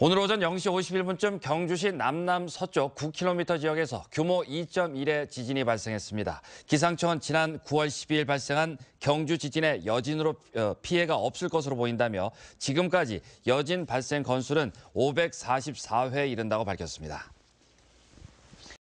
오늘 오전 0시 51분쯤 경주시 남남 서쪽 9km 지역에서 규모 2.1의 지진이 발생했습니다. 기상청은 지난 9월 12일 발생한 경주 지진의 여진으로 어, 피해가 없을 것으로 보인다며 지금까지 여진 발생 건수는 544회에 이른다고 밝혔습니다.